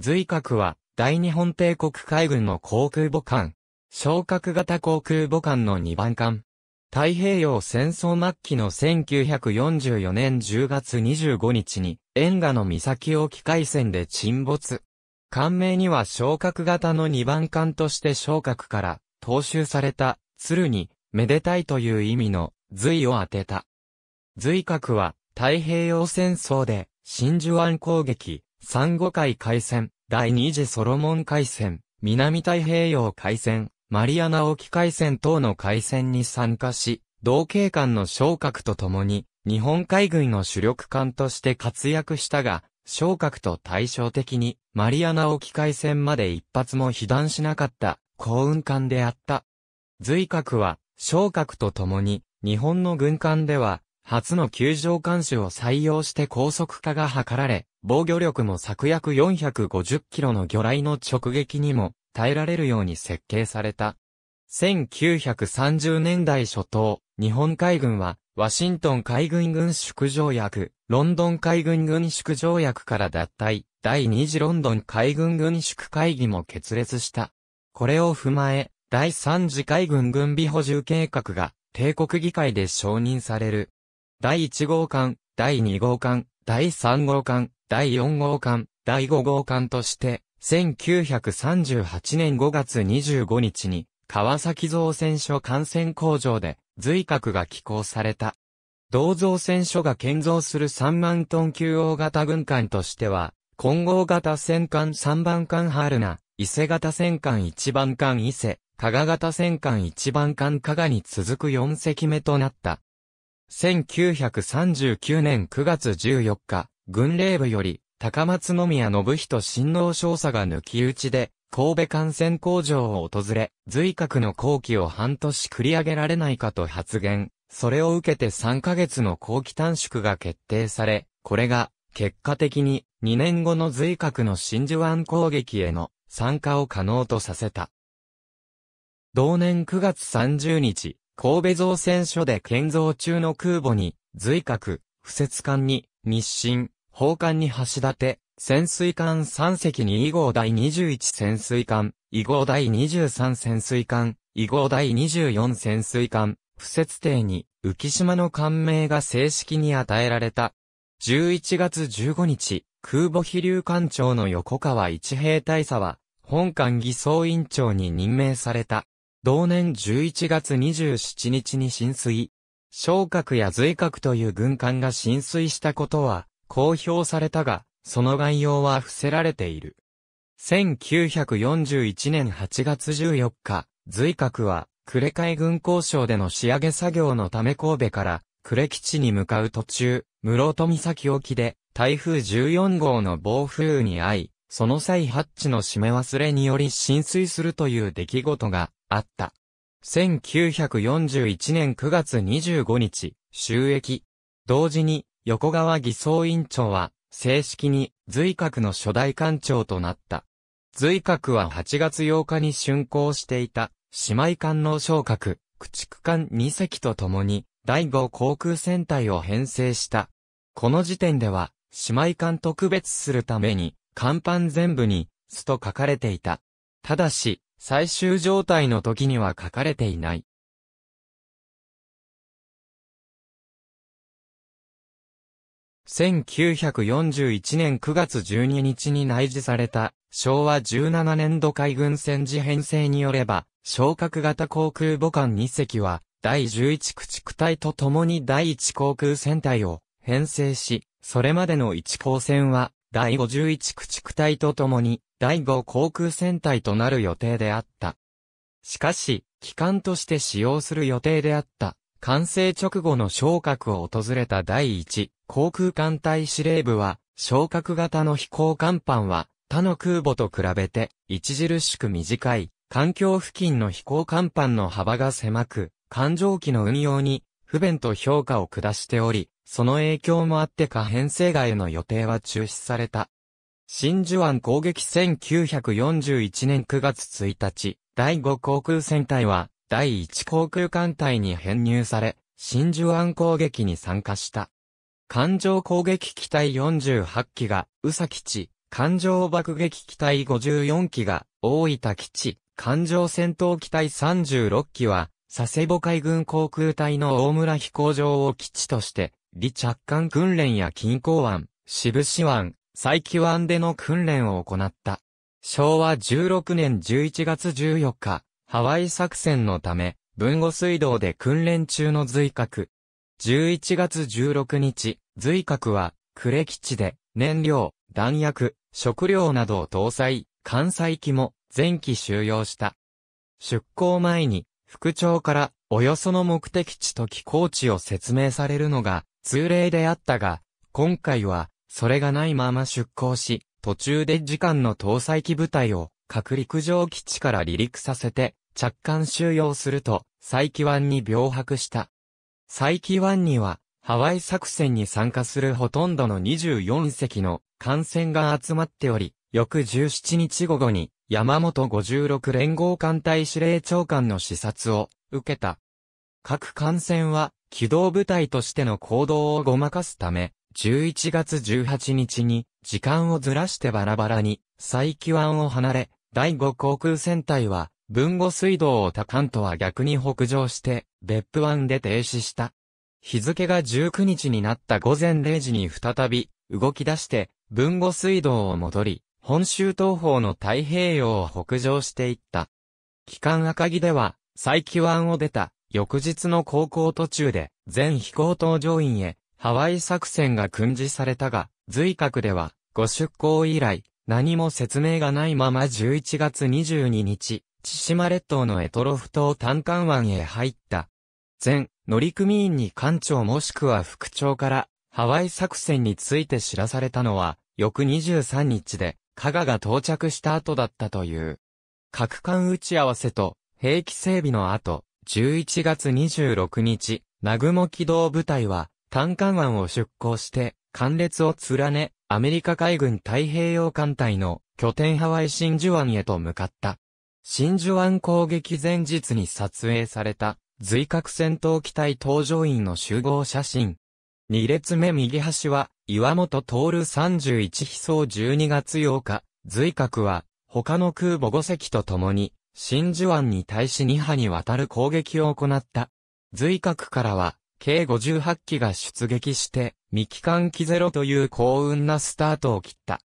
随格は、大日本帝国海軍の航空母艦。昇格型航空母艦の2番艦。太平洋戦争末期の1944年10月25日に、沿河の岬沖海戦で沈没。艦名には昇格型の2番艦として昇格から、踏襲された、鶴に、めでたいという意味の、随を当てた。随格は、太平洋戦争で、真珠湾攻撃、三五海海戦、第二次ソロモン海戦、南太平洋海戦、マリアナ沖海戦等の海戦に参加し、同警官の昇格とともに、日本海軍の主力艦として活躍したが、昇格と対照的に、マリアナ沖海戦まで一発も被弾しなかった、幸運艦であった。随格は、昇格とともに、日本の軍艦では、初の球場監視を採用して高速化が図られ、防御力も昨約450キロの魚雷の直撃にも耐えられるように設計された。1930年代初頭、日本海軍は、ワシントン海軍軍縮条約、ロンドン海軍軍縮条約から脱退、第二次ロンドン海軍軍縮会議も決裂した。これを踏まえ、第三次海軍軍備補充計画が、帝国議会で承認される。第1号館、第2号館、第3号館、第4号館、第5号館として、1938年5月25日に、川崎造船所幹線工場で、随格が寄港された。同造船所が建造する3万トン級大型軍艦としては、混合型戦艦3番艦春名、伊勢型戦艦1番艦伊勢、加賀型戦艦1番艦加賀に続く4隻目となった。1939年9月14日、軍令部より、高松宮信人新郎少佐が抜き打ちで、神戸幹線工場を訪れ、随格の後期を半年繰り上げられないかと発言。それを受けて3ヶ月の後期短縮が決定され、これが、結果的に、2年後の随格の真珠湾攻撃への参加を可能とさせた。同年9月30日、神戸造船所で建造中の空母に、随格、不設艦に、日清、砲艦に橋立、て、潜水艦3隻に以号第21潜水艦、以号第23潜水艦、以号第24潜水艦、不設艇に、浮島の艦名が正式に与えられた。11月15日、空母飛竜艦長の横川一兵大佐は、本艦偽装委員長に任命された。同年11月27日に浸水。昇格や随格という軍艦が浸水したことは公表されたが、その概要は伏せられている。1941年8月14日、随格は、呉海軍交渉での仕上げ作業のため神戸から呉基地に向かう途中、室戸岬沖で台風14号の暴風雨に遭い、その際ハッチの締め忘れにより浸水するという出来事があった。1941年9月25日、収益。同時に、横川偽装委員長は、正式に、随閣の初代官長となった。随閣は8月8日に竣工していた、姉妹官能昇格、駆逐艦2隻と共に、第5航空戦隊を編成した。この時点では、姉妹艦特別するために、甲板全部に、スと書かれていた。ただし、最終状態の時には書かれていない。1941年9月12日に内示された昭和17年度海軍戦時編成によれば、昇格型航空母艦2隻は第11駆逐隊と共に第1航空戦隊を編成し、それまでの1航戦は第51駆逐隊と共に第5航空戦隊となる予定であった。しかし、機関として使用する予定であった、完成直後の昇格を訪れた第1航空艦隊司令部は、昇格型の飛行甲板は、他の空母と比べて、著しく短い、環境付近の飛行甲板の幅が狭く、艦上機の運用に不便と評価を下しており、その影響もあって可変性外の予定は中止された。真珠湾攻撃1941年9月1日、第5航空戦隊は、第1航空艦隊に編入され、真珠湾攻撃に参加した。艦上攻撃機体48機が、宇佐基地、艦上爆撃機体54機が、大分基地、艦上戦闘機体36機は、佐世保海軍航空隊の大村飛行場を基地として、離着艦訓練や近郊湾、渋市湾、再起湾での訓練を行った。昭和16年11月14日、ハワイ作戦のため、文後水道で訓練中の随格。11月16日、随格は、呉基地で、燃料、弾薬、食料などを搭載、関西機も、前期収容した。出港前に、副長から、およその目的地と寄港地を説明されるのが、通例であったが、今回は、それがないまま出港し、途中で時間の搭載機部隊を各陸上基地から離陸させて、着艦収容すると、佐伯湾に病迫した。佐伯湾には、ハワイ作戦に参加するほとんどの24隻の艦船が集まっており、翌17日午後に山本56連合艦隊司令長官の視察を受けた。各艦船は機動部隊としての行動をごまかすため、11月18日に、時間をずらしてバラバラに、再起湾を離れ、第5航空戦隊は、豊後水道を高んとは逆に北上して、別府湾で停止した。日付が19日になった午前0時に再び、動き出して、豊後水道を戻り、本州東方の太平洋を北上していった。機関赤城では、再起湾を出た、翌日の航行途中で、全飛行搭乗員へ、ハワイ作戦が訓示されたが、随格では、ご出港以来、何も説明がないまま11月22日、千島列島のエトロフ島単管湾へ入った。前、乗組員に艦長もしくは副長から、ハワイ作戦について知らされたのは、翌23日で、加賀が到着した後だったという。各艦打ち合わせと、兵器整備の後、11月26日、南雲機動部隊は、単艦湾を出港して、艦列を連ね、アメリカ海軍太平洋艦隊の拠点ハワイ真珠湾へと向かった。真珠湾攻撃前日に撮影された、随角戦闘機隊搭乗員の集合写真。2列目右端は、岩本徹31飛走12月8日、随角は、他の空母5隻と共に、真珠湾に対し2波にわたる攻撃を行った。随角からは、計58機が出撃して、未帰還機ゼロという幸運なスタートを切った。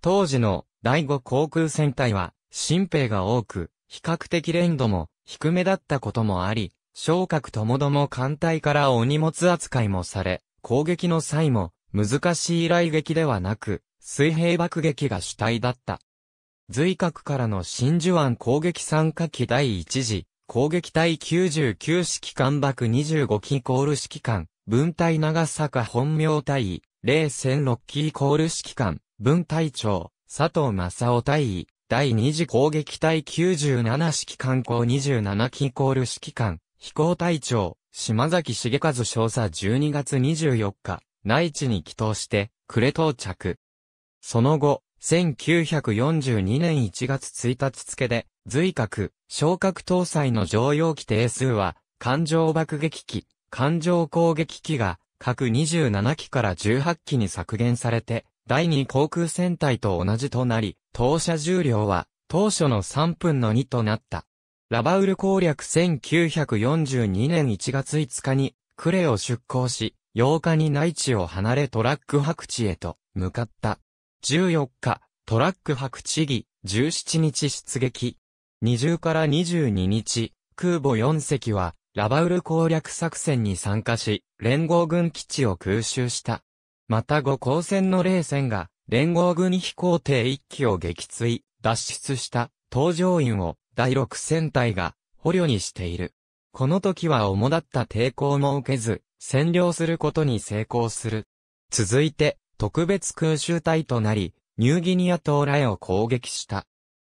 当時の第5航空戦隊は、新兵が多く、比較的連度も低めだったこともあり、昇格ともども艦隊からお荷物扱いもされ、攻撃の際も難しい雷撃ではなく、水平爆撃が主体だった。随格からの真珠湾攻撃参加機第1次攻撃隊99式艦爆25機コール式艦、分隊長坂本名隊位、0 0 6機コール式艦、分隊長、佐藤正夫隊位、第2次攻撃隊97式艦校27機コール式艦、飛行隊長、島崎重和少佐12月24日、内地に帰投して、呉到着。その後、1942年1月1日付で、随格、昇格搭載の常用機定数は、艦上爆撃機、艦上攻撃機が、各27機から18機に削減されて、第2航空戦隊と同じとなり、当社重量は、当初の3分の2となった。ラバウル攻略1942年1月5日に、クレを出港し、8日に内地を離れトラック白地へと向かった。14日、トラック白地儀、17日出撃。20から22日、空母4隻は、ラバウル攻略作戦に参加し、連合軍基地を空襲した。また5光線の冷戦が、連合軍飛行艇1機を撃墜、脱出した、搭乗員を、第6戦隊が、捕虜にしている。この時は主だった抵抗も受けず、占領することに成功する。続いて、特別空襲隊となり、ニューギニア島らへを攻撃した。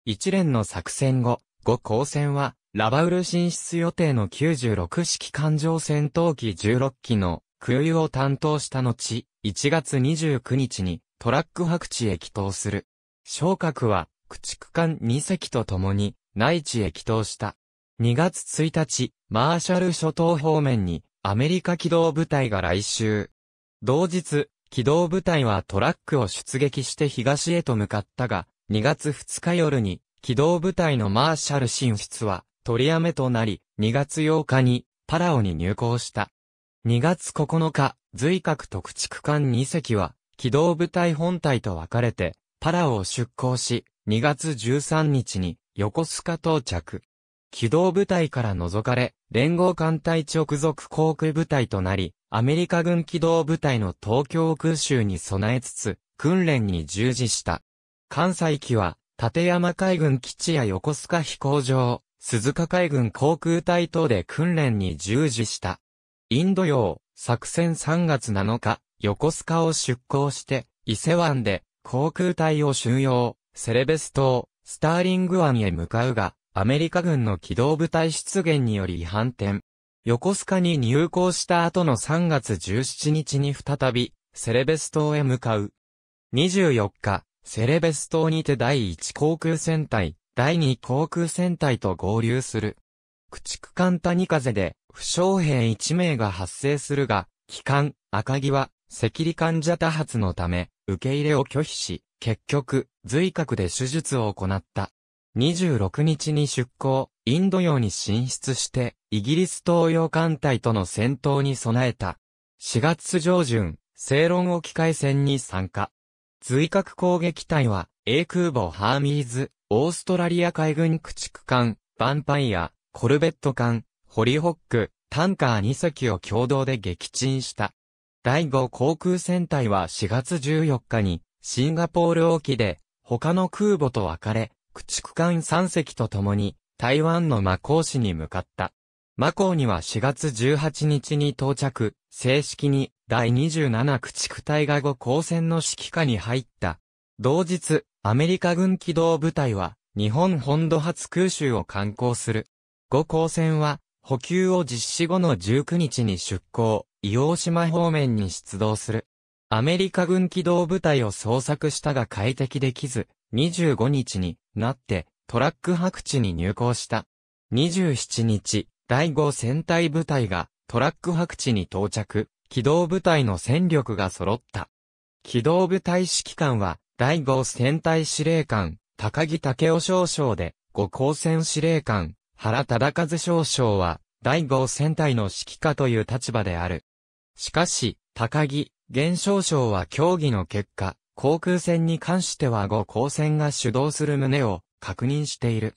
一連の作戦後、後光戦は、ラバウル進出予定の96式艦上戦闘機16機の空輸を担当した後、1月29日にトラック白地へ帰投する。昇格は、駆逐艦2隻と共に内地へ帰投した。2月1日、マーシャル諸島方面にアメリカ機動部隊が来襲。同日、機動部隊はトラックを出撃して東へと向かったが、2月2日夜に、機動部隊のマーシャル進出は取りやめとなり、2月8日にパラオに入港した。2月9日、随格特区艦2隻は、機動部隊本体と分かれて、パラオを出港し、2月13日に横須賀到着。機動部隊から除かれ、連合艦隊直属航空部隊となり、アメリカ軍機動部隊の東京空襲に備えつつ、訓練に従事した。関西機は、立山海軍基地や横須賀飛行場、鈴鹿海軍航空隊等で訓練に従事した。インド洋、作戦3月7日、横須賀を出港して、伊勢湾で航空隊を収容、セレベス島、スターリング湾へ向かうが、アメリカ軍の機動部隊出現により違反点。横須賀に入港した後の3月17日に再び、セレベス島へ向かう。24日、セレベス島にて第1航空戦隊、第2航空戦隊と合流する。駆逐艦谷風で、負傷兵1名が発生するが、機関、赤木は、赤痢患者多発のため、受け入れを拒否し、結局、髄核で手術を行った。26日に出港、インド洋に進出して、イギリス東洋艦隊との戦闘に備えた。4月上旬、正論沖海戦に参加。随核攻撃隊は、英空母ハーミーズ、オーストラリア海軍駆逐艦、バンパイア、コルベット艦、ホリホック、タンカー2隻を共同で撃沈した。第5航空戦隊は4月14日に、シンガポール沖で、他の空母と別れ、駆逐艦3隻と共に、台湾のマコー市に向かった。マコーには4月18日に到着、正式に第27駆逐隊が後交戦の指揮下に入った。同日、アメリカ軍機動部隊は、日本本土発空襲を観光する。後交戦は、補給を実施後の19日に出港、硫黄島方面に出動する。アメリカ軍機動部隊を捜索したが快適できず、25日になってトラック白地に入港した。27日、第5戦隊部隊がトラック白地に到着。機動部隊の戦力が揃った。機動部隊指揮官は、第五戦隊司令官、高木武雄少将で、五高戦司令官、原忠和少将は、第五戦隊の指揮下という立場である。しかし、高木、現少将は協議の結果、航空戦に関しては五高戦が主導する旨を確認している。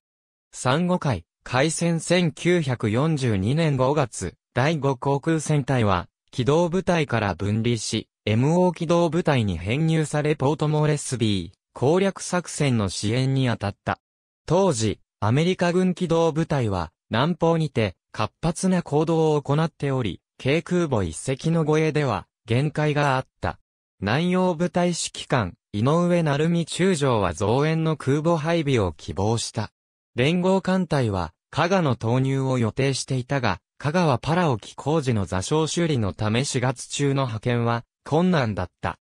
三五回、開戦1942年5月、第五航空戦隊は、機動部隊から分離し、MO 機動部隊に編入されポートモーレスビー攻略作戦の支援に当たった。当時、アメリカ軍機動部隊は南方にて活発な行動を行っており、軽空母一隻の護衛では限界があった。南洋部隊指揮官、井上成美中将は増援の空母配備を希望した。連合艦隊は、加賀の投入を予定していたが、香川パラオキ工事の座礁修理のため4月中の派遣は困難だった。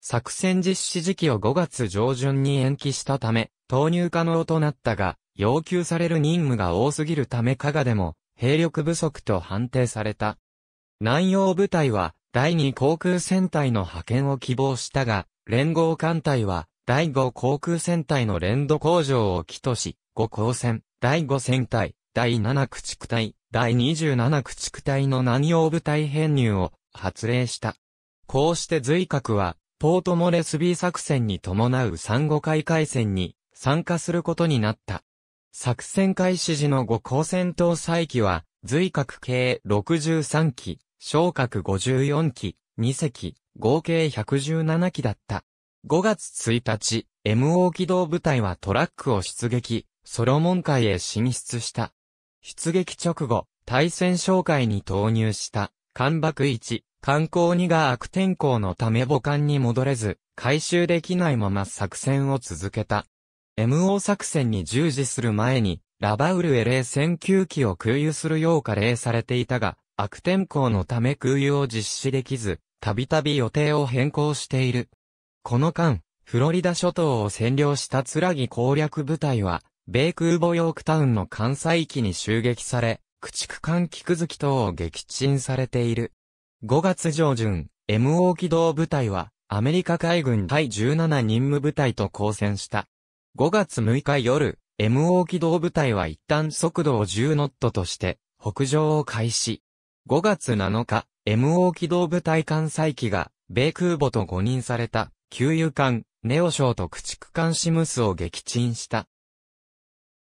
作戦実施時期を5月上旬に延期したため、投入可能となったが、要求される任務が多すぎるため加賀でも、兵力不足と判定された。南洋部隊は、第2航空戦隊の派遣を希望したが、連合艦隊は、第5航空戦隊の連土工場を起とし、5航戦、第5戦隊、第7駆逐隊、第27駆逐隊の南洋部隊編入を発令した。こうして随格は、ポートモレスビー作戦に伴う産後海海戦に参加することになった。作戦開始時の5高戦闘再機は、随格計63機、昇格54機、2隻、合計117機だった。5月1日、MO 機動部隊はトラックを出撃、ソロモン海へ進出した。出撃直後、対戦紹介に投入した、艦爆1、艦港2が悪天候のため母艦に戻れず、回収できないまま作戦を続けた。MO 作戦に従事する前に、ラバウルへ冷戦球機を空輸するよう加令されていたが、悪天候のため空輸を実施できず、たびたび予定を変更している。この間、フロリダ諸島を占領したツラギ攻略部隊は、米空母ヨークタウンの艦載機に襲撃され、駆逐艦菊月等を撃沈されている。5月上旬、MO 機動部隊は、アメリカ海軍第17任務部隊と交戦した。5月6日夜、MO 機動部隊は一旦速度を10ノットとして、北上を開始。5月7日、MO 機動部隊艦載機が、米空母と誤認された、給油艦、ネオショーと駆逐艦シムスを撃沈した。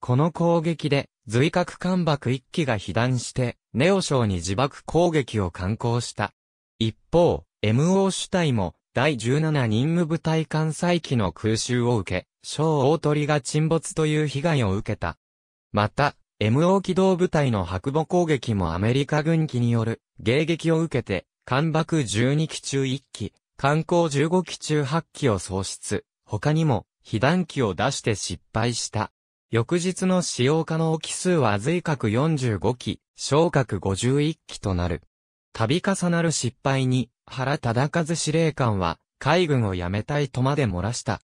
この攻撃で、随角艦爆1機が被弾して、ネオ省に自爆攻撃を敢行した。一方、MO 主体も、第17任務部隊艦載機の空襲を受け、小大鳥が沈没という被害を受けた。また、MO 機動部隊の白母攻撃もアメリカ軍機による迎撃を受けて、艦爆12機中1機、艦航15機中8機を喪失、他にも被弾機を出して失敗した。翌日の使用可能機数は随角45機、小格51機となる。度重なる失敗に、原忠和司令官は、海軍を辞めたいとまで漏らした。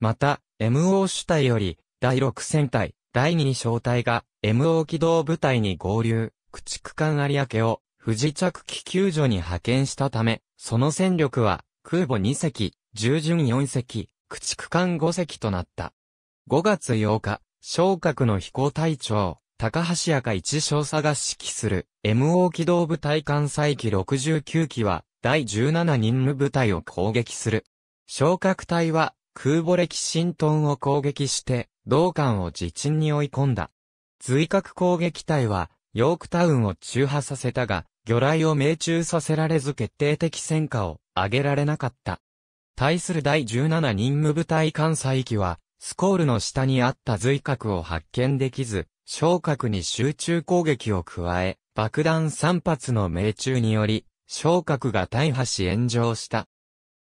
また、MO 主体より、第6戦隊、第2小隊が、MO 機動部隊に合流、駆逐艦有明を、不時着機救助に派遣したため、その戦力は、空母2隻、従順4隻、駆逐艦5隻となった。5月8日、昇格の飛行隊長、高橋赤一少佐が指揮する MO 機動部隊艦載機69機は第17任務部隊を攻撃する。昇格隊は空母歴新トンを攻撃して同艦を自沈に追い込んだ。随格攻撃隊はヨークタウンを中破させたが魚雷を命中させられず決定的戦果を上げられなかった。対する第17任務部隊艦載機はスコールの下にあった髄核を発見できず、昇核に集中攻撃を加え、爆弾3発の命中により、昇核が大破し炎上した。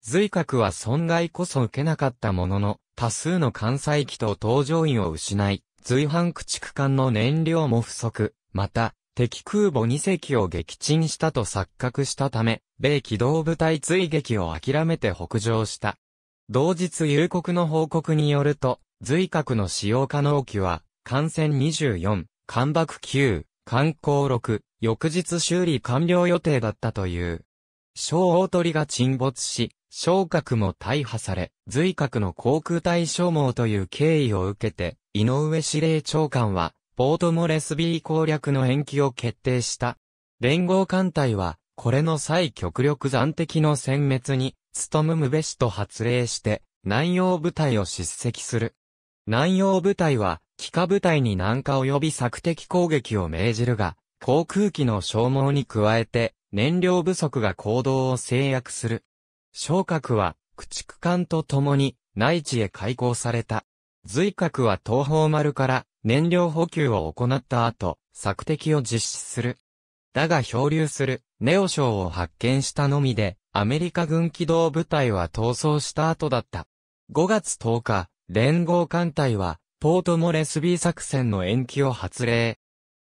髄核は損害こそ受けなかったものの、多数の艦載機と搭乗員を失い、随伴駆逐艦の燃料も不足、また、敵空母2隻を撃沈したと錯覚したため、米機動部隊追撃を諦めて北上した。同日夕刻の報告によると、随格の使用可能期は、感染24、干爆9、観光6、翌日修理完了予定だったという。小大鳥が沈没し、小角も大破され、随角の航空隊消耗という経緯を受けて、井上司令長官は、ポートモレスビー攻略の延期を決定した。連合艦隊は、これの際極力残敵の殲滅に務むべしと発令して、南洋部隊を叱責する。南洋部隊は、機下部隊に南下及び策敵攻撃を命じるが、航空機の消耗に加えて、燃料不足が行動を制約する。昇格は、駆逐艦と共に、内地へ開港された。随格は東方丸から燃料補給を行った後、索敵を実施する。だが漂流するネオ礁を発見したのみで、アメリカ軍機動部隊は逃走した後だった。5月10日、連合艦隊は、ポートモレスビー作戦の延期を発令。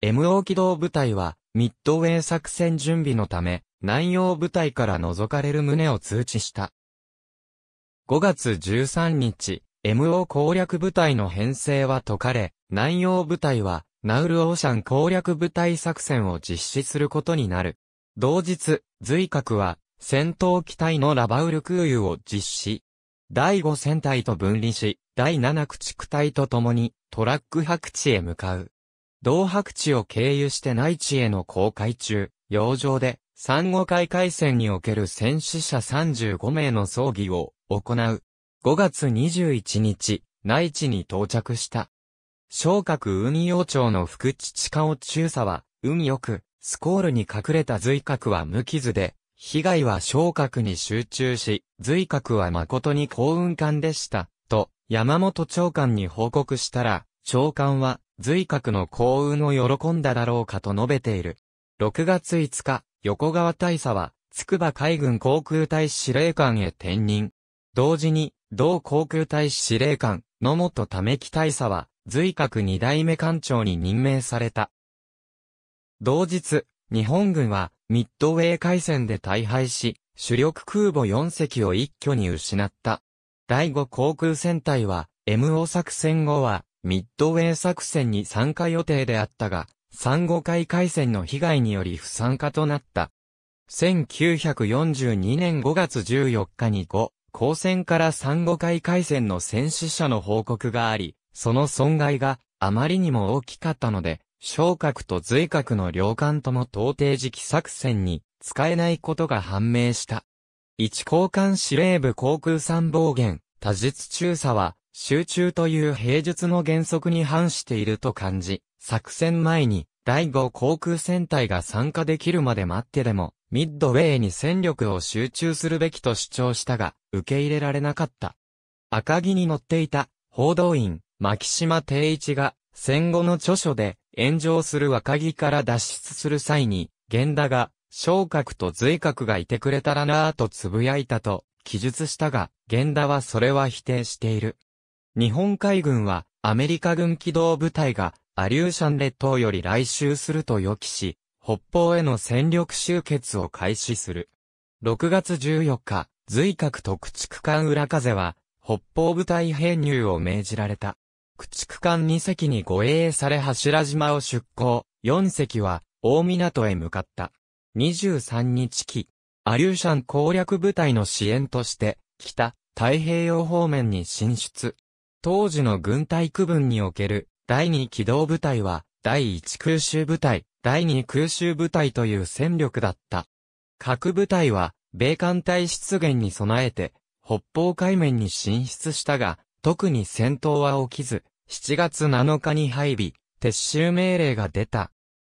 MO 機動部隊は、ミッドウェイ作戦準備のため、南洋部隊から除かれる旨を通知した。5月13日、MO 攻略部隊の編成は解かれ、南洋部隊は、ナウルオーシャン攻略部隊作戦を実施することになる。同日、随格は、戦闘機体のラバウル空輸を実施。第5戦隊と分離し、第7駆逐隊と共にトラック白地へ向かう。同白地を経由して内地への航海中、洋上で、三五海海戦における戦死者35名の葬儀を行う。5月21日、内地に到着した。昇格運用庁の副地地下を中佐は、運よく、スコールに隠れた随格は無傷で、被害は昇格に集中し、随格は誠に幸運感でした、と、山本長官に報告したら、長官は、随格の幸運を喜んだだろうかと述べている。6月5日、横川大佐は、筑波海軍航空隊司令官へ転任。同時に、同航空隊司令官、野本め木大佐は、随格二代目艦長に任命された。同日、日本軍は、ミッドウェー海戦で大敗し、主力空母4隻を一挙に失った。第5航空戦隊は、MO 作戦後は、ミッドウェー作戦に参加予定であったが、三五海海戦の被害により不参加となった。1942年5月14日に5、高戦から三五海海戦の戦死者の報告があり、その損害があまりにも大きかったので、昇格と随格の両艦とも到底時期作戦に使えないことが判明した。一交換司令部航空参謀源、多術中佐は、集中という平術の原則に反していると感じ、作戦前に、第5航空戦隊が参加できるまで待ってでも、ミッドウェイに戦力を集中するべきと主張したが、受け入れられなかった。赤木に乗っていた、報道員、牧島定一が、戦後の著書で、炎上する若木から脱出する際に、源田が、昇格と随格がいてくれたらなぁと呟いたと、記述したが、源田はそれは否定している。日本海軍は、アメリカ軍機動部隊が、アリューシャン列島より来襲すると予期し、北方への戦力集結を開始する。6月14日、随格特地区間裏風は、北方部隊編入を命じられた。駆逐艦2隻に護衛され柱島を出港、4隻は大港へ向かった。23日期、アリューシャン攻略部隊の支援として、北、太平洋方面に進出。当時の軍隊区分における第2機動部隊は、第1空襲部隊、第2空襲部隊という戦力だった。各部隊は、米艦隊出現に備えて、北方海面に進出したが、特に戦闘は起きず、7月7日に配備、撤収命令が出た。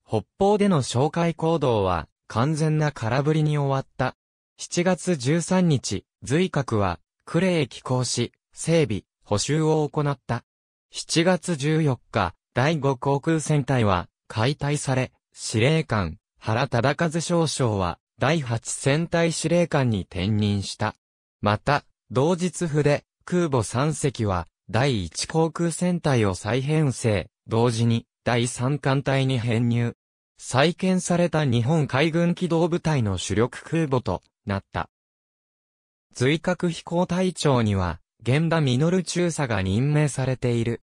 北方での紹介行動は、完全な空振りに終わった。7月13日、随格は、クレへ寄港し、整備、補修を行った。7月14日、第5航空戦隊は、解体され、司令官、原忠和少将は、第8戦隊司令官に転任した。また、同日筆、で、空母3隻は、第1航空戦隊を再編成、同時に第3艦隊に編入。再建された日本海軍機動部隊の主力空母となった。随格飛行隊長には、現場ミノル中佐が任命されている。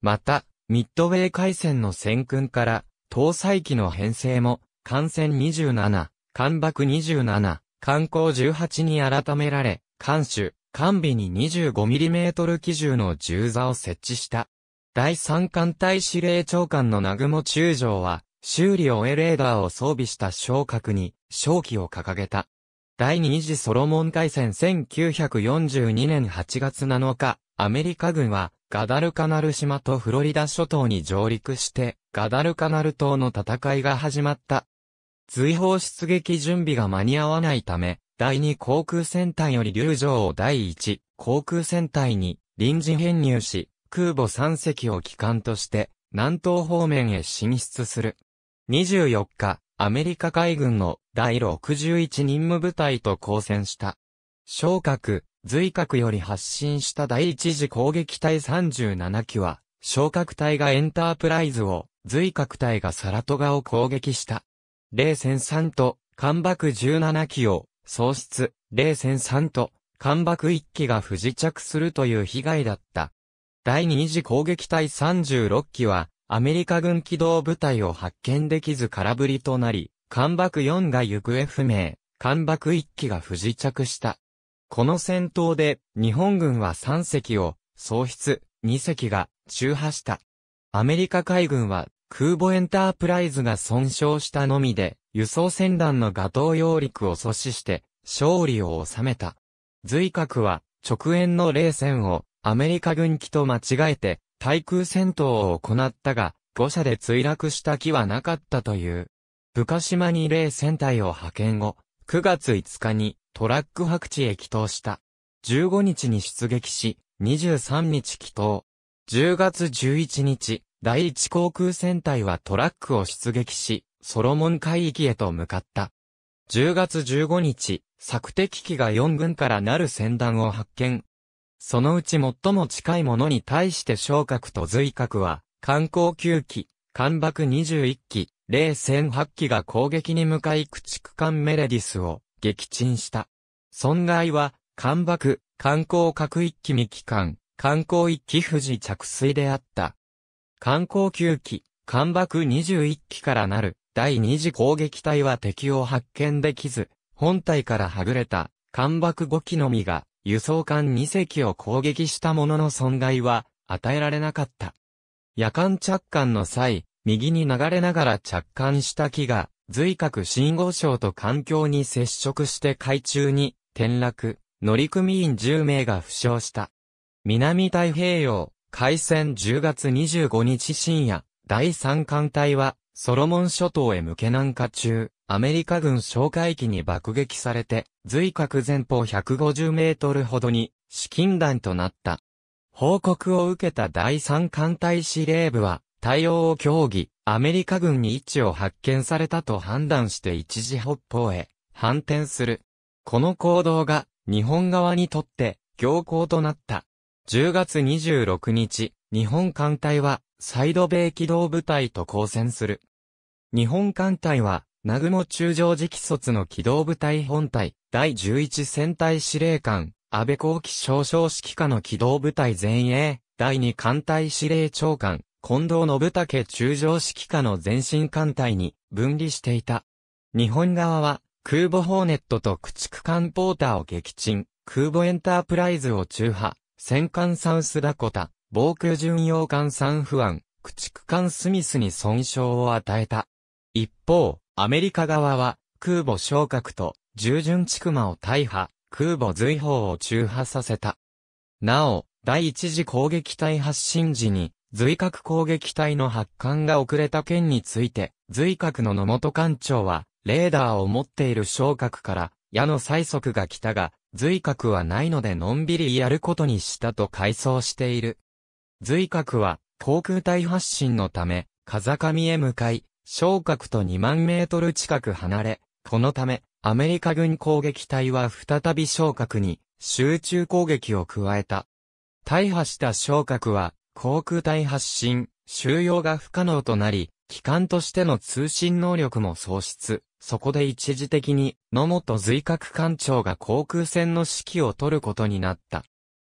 また、ミッドウェー海戦の戦訓から、搭載機の編成も、艦船27、艦爆27、艦港18に改められ、艦首、完備に 25mm 機銃の銃座を設置した。第3艦隊司令長官の南雲中将は、修理を終えレーダーを装備した昇格に、勝機を掲げた。第二次ソロモン海戦1942年8月7日、アメリカ軍は、ガダルカナル島とフロリダ諸島に上陸して、ガダルカナル島の戦いが始まった。追放出撃準備が間に合わないため、第2航空戦隊より流上を第1航空戦隊に臨時編入し、空母3隻を機関として南東方面へ進出する。24日、アメリカ海軍の第61任務部隊と交戦した。昇格、随格より発進した第一次攻撃隊37機は、昇格隊がエンタープライズを、随格隊がサラトガを攻撃した。0戦3と、艦爆17機を喪失、冷戦3と、艦爆1機が不時着するという被害だった。第二次攻撃隊36機は、アメリカ軍機動部隊を発見できず空振りとなり、艦爆4が行方不明、艦爆1機が不時着した。この戦闘で、日本軍は3隻を、喪失、2隻が、中破した。アメリカ海軍は、空母エンタープライズが損傷したのみで、輸送船団の画頭揚陸を阻止して、勝利を収めた。随格は、直縁の冷戦を、アメリカ軍機と間違えて、対空戦闘を行ったが、誤射で墜落した機はなかったという。深島に霊戦隊を派遣後、9月5日にトラック白地へ帰投した。15日に出撃し、23日帰投。10月11日、第一航空戦隊はトラックを出撃し、ソロモン海域へと向かった。10月15日、索敵機が4軍からなる船団を発見。そのうち最も近いものに対して昇格と随格は、観光9機、艦爆21機、零戦8機が攻撃に向かい駆逐艦メレディスを撃沈した。損害は、艦爆、観光各一機未機関、観光一機富士着水であった。観光9機、艦爆21機からなる第二次攻撃隊は敵を発見できず、本隊からはぐれた、艦爆5機のみが、輸送艦2隻を攻撃したものの損害は、与えられなかった。夜間着艦の際、右に流れながら着艦した機が、随格信号礁と環境に接触して海中に転落、乗組員10名が負傷した。南太平洋、海戦10月25日深夜、第3艦隊はソロモン諸島へ向け南下中、アメリカ軍哨戒機に爆撃されて、随角前方150メートルほどに、資金弾となった。報告を受けた第三艦隊司令部は、対応を協議、アメリカ軍に位置を発見されたと判断して一時北方へ、反転する。この行動が、日本側にとって、強行となった。10月26日、日本艦隊は、サイド米機動部隊と交戦する。日本艦隊は、南雲中将直卒の機動部隊本隊、第11戦隊司令官、安倍後期少将指揮下の機動部隊前衛、第2艦隊司令長官、近藤信武中将指揮下の前進艦隊に分離していた。日本側は、空母ホーネットと駆逐艦ポーターを撃沈、空母エンタープライズを中破、戦艦サウスダコタ、防空巡洋艦サンフアン、駆逐艦スミスに損傷を与えた。一方、アメリカ側は、空母昇格と、従順地熊を大破、空母随砲を中破させた。なお、第一次攻撃隊発進時に、随核攻撃隊の発艦が遅れた件について、随核の野本艦長は、レーダーを持っている昇格から、矢の催促が来たが、随核はないのでのんびりやることにしたと回想している。随核は、航空隊発進のため、風上へ向かい、昇格と2万メートル近く離れ、このため、アメリカ軍攻撃隊は再び昇格に集中攻撃を加えた。大破した昇格は、航空隊発進、収容が不可能となり、機関としての通信能力も喪失。そこで一時的に野本随格艦長が航空船の指揮を取ることになった。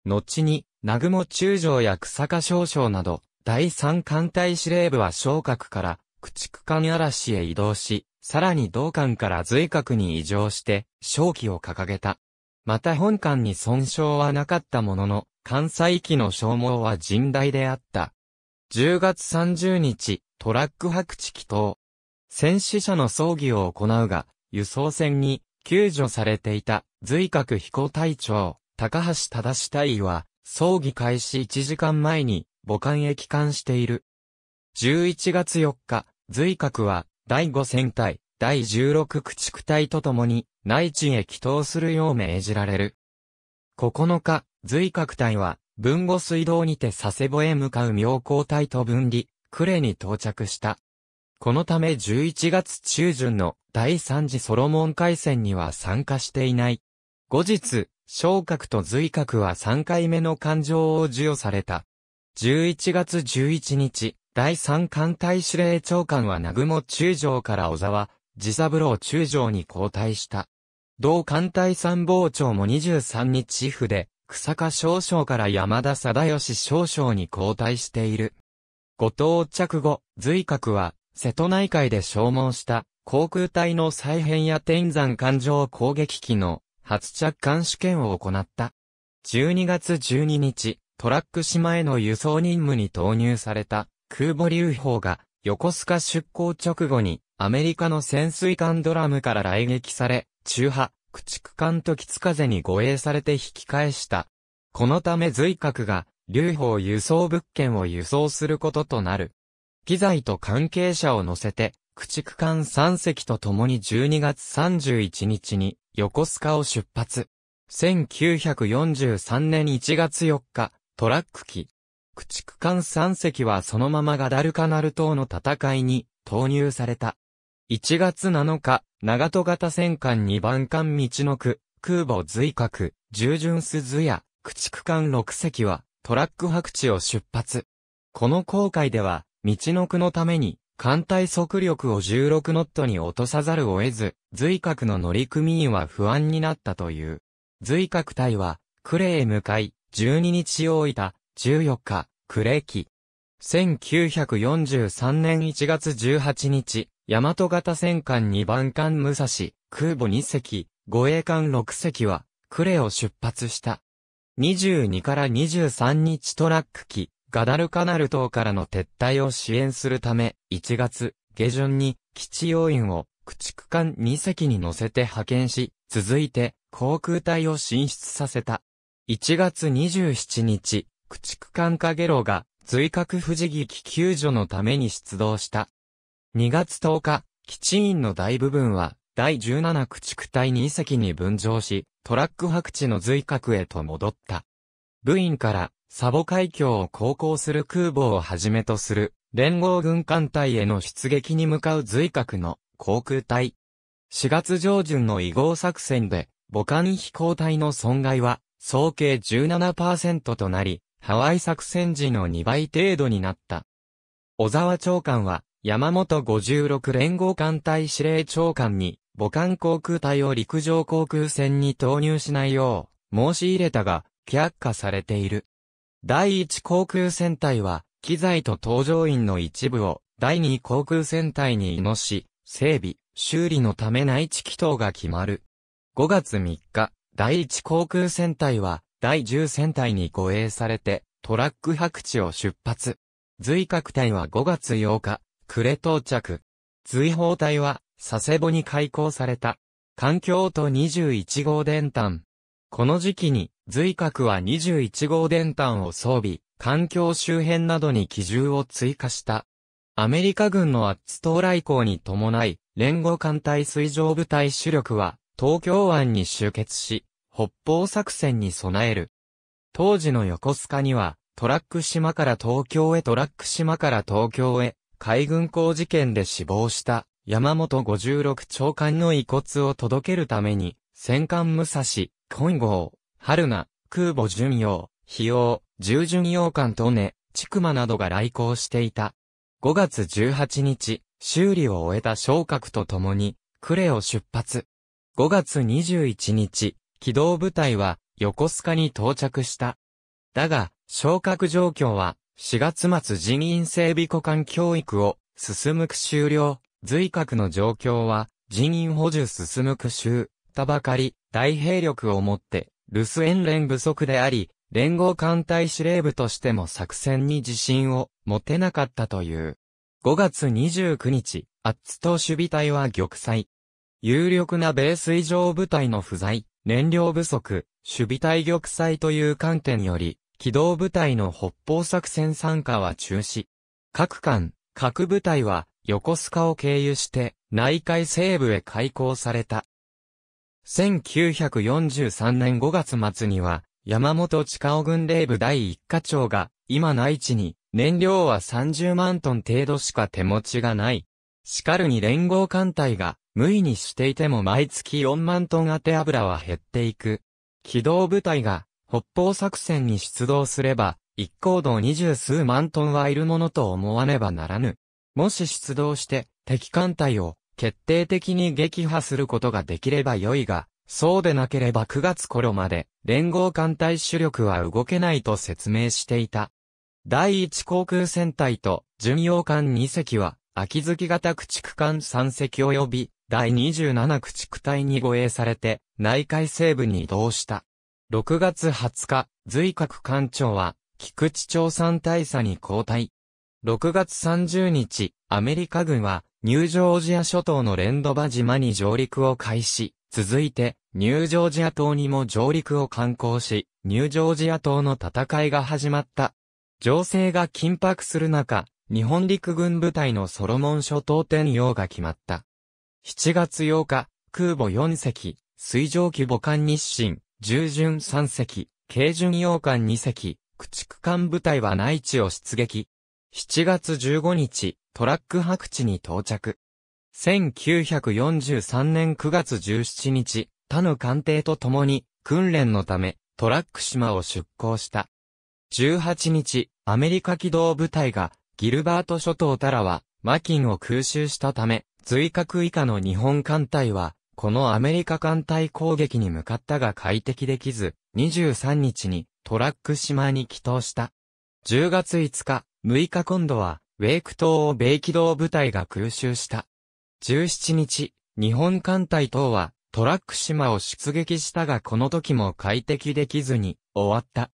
後に、南雲中将や草加少将など、第三艦隊司令部は昇格から駆逐艦嵐へ移動し、さらに同艦から随格に移乗して、正機を掲げた。また本艦に損傷はなかったものの、関西機の消耗は甚大であった。10月30日、トラック白地祈祷。戦死者の葬儀を行うが、輸送船に救助されていた随格飛行隊長、高橋忠隊は、葬儀開始1時間前に母艦へ帰還している。11月4日、随格は、第5戦隊、第16駆逐隊とともに、内地へ帰投するよう命じられる。9日、随格隊は、文後水道にて佐世保へ向かう妙高隊と分離、呉に到着した。このため11月中旬の第3次ソロモン海戦には参加していない。後日、昇格と随格は3回目の感情を授与された。11月11日、第三艦隊司令長官は南雲中将から小沢、自三郎中将に交代した。同艦隊参謀長も23日府で、草加少将から山田貞義少将に交代している。後到着後、随格は、瀬戸内海で消耗した航空隊の再編や天山艦上攻撃機の初着艦試験を行った。12月12日、トラック島への輸送任務に投入された空母流砲が横須賀出港直後にアメリカの潜水艦ドラムから来撃され、中波、駆逐艦と吉風に護衛されて引き返した。このため随格が流砲輸送物件を輸送することとなる。機材と関係者を乗せて、駆逐艦3隻と共に12月31日に横須賀を出発。1943年1月4日、トラック機、駆逐艦3隻はそのままガダルカナル島の戦いに投入された。1月7日、長戸型戦艦2番艦道の区、空母随格、従順鈴や、駆逐艦6隻は、トラック白地を出発。この航海では、道の区のために、艦隊速力を16ノットに落とさざるを得ず、随格の乗組員は不安になったという。随格隊は、クレへ向かい、12日を置いた、14日、暮れ期。1943年1月18日、大和型戦艦2番艦武蔵、空母2隻、護衛艦6隻は、呉を出発した。22から23日トラック機、ガダルカナル島からの撤退を支援するため、1月下旬に基地要員を駆逐艦2隻に乗せて派遣し、続いて航空隊を進出させた。1月27日、駆逐艦カゲロが、随核不時撃救助のために出動した。2月10日、基地員の大部分は、第17駆逐隊2隻に分譲し、トラック白地の随核へと戻った。部員から、サボ海峡を航行する空母をはじめとする、連合軍艦隊への出撃に向かう随核の航空隊。4月上旬の移合作戦で、母艦飛行隊の損害は、総計17%となり、ハワイ作戦時の2倍程度になった。小沢長官は、山本56連合艦隊司令長官に、母艦航空隊を陸上航空船に投入しないよう、申し入れたが、却下されている。第1航空戦隊は、機材と搭乗員の一部を、第2航空戦隊に移動し、整備、修理のため内地祈祷が決まる。5月3日、第1航空戦隊は、第10戦隊に護衛されて、トラック白地を出発。随角隊は5月8日、暮れ到着。随砲隊は、佐世保に開港された。環境と21号電炭。この時期に、随角は21号電炭を装備、環境周辺などに機銃を追加した。アメリカ軍のアッツ来航に伴い、連合艦隊水上部隊主力は、東京湾に集結し、北方作戦に備える。当時の横須賀には、トラック島から東京へトラック島から東京へ、海軍工事件で死亡した山本56長官の遺骨を届けるために、戦艦武蔵、本郷、春名、空母巡洋、飛用、従巡洋艦とね、ちくまなどが来航していた。5月18日、修理を終えた昇格と共に、に、呉を出発。5月21日、機動部隊は横須賀に到着した。だが、昇格状況は4月末人員整備股間教育を進むく終了、随格の状況は人員補充進むく終、たばかり、大兵力をもって、留守遠連不足であり、連合艦隊司令部としても作戦に自信を持てなかったという。5月29日、アッツ島守備隊は玉砕。有力な米水上部隊の不在、燃料不足、守備隊玉砕という観点より、機動部隊の北方作戦参加は中止。各艦、各部隊は横須賀を経由して内海西部へ開港された。1943年5月末には山本近尾軍令部第一課長が今内地に燃料は30万トン程度しか手持ちがないしかるに連合艦隊が無意にしていても毎月4万トン当て油は減っていく。機動部隊が北方作戦に出動すれば、一行動二十数万トンはいるものと思わねばならぬ。もし出動して敵艦隊を決定的に撃破することができれば良いが、そうでなければ9月頃まで連合艦隊主力は動けないと説明していた。第1航空戦隊と巡洋艦2隻は秋月型駆逐艦3隻及び第27駆逐隊に護衛されて内海西部に移動した。6月20日、随閣艦長は菊池町産大佐に交代。6月30日、アメリカ軍はニュージョージア諸島のレンドバ島に上陸を開始。続いて、ニュージョージア島にも上陸を観光し、ニュージョージア島の戦いが始まった。情勢が緊迫する中、日本陸軍部隊のソロモン諸島転用が決まった。7月8日、空母4隻、水上機母艦日清、従順3隻、軽巡洋艦2隻、駆逐艦部隊は内地を出撃。7月15日、トラック白地に到着。1943年9月17日、他の艦艇と共に、訓練のため、トラック島を出港した。18日、アメリカ機動部隊が、ギルバート諸島タラは、マキンを空襲したため、追格以下の日本艦隊は、このアメリカ艦隊攻撃に向かったが快適できず、23日にトラック島に帰投した。10月5日、6日今度は、ウェイク島を米機動部隊が空襲した。17日、日本艦隊等は、トラック島を出撃したがこの時も快適できずに、終わった。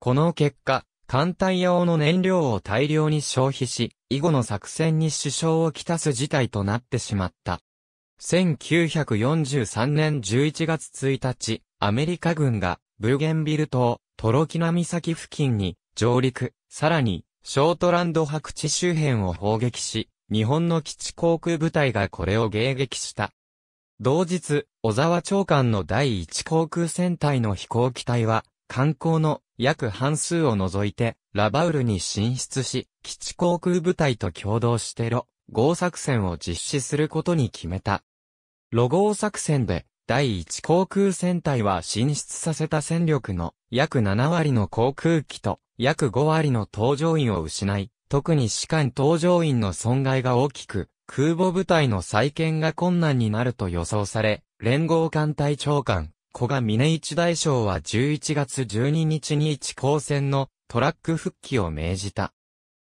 この結果、艦隊用の燃料を大量に消費し、以後の作戦に支障をきたす事態となってしまった。1943年11月1日、アメリカ軍が、ブーゲンビル島、トロキナ岬付近に、上陸、さらに、ショートランド白地周辺を砲撃し、日本の基地航空部隊がこれを迎撃した。同日、小沢長官の第一航空戦隊の飛行機隊は、観光の約半数を除いて、ラバウルに進出し、基地航空部隊と共同してロ、号作戦を実施することに決めた。ロ号作戦で、第1航空戦隊は進出させた戦力の約7割の航空機と約5割の搭乗員を失い、特に士官搭乗員の損害が大きく、空母部隊の再建が困難になると予想され、連合艦隊長官、小賀峰一大将は11月12日に一高専のトラック復帰を命じた。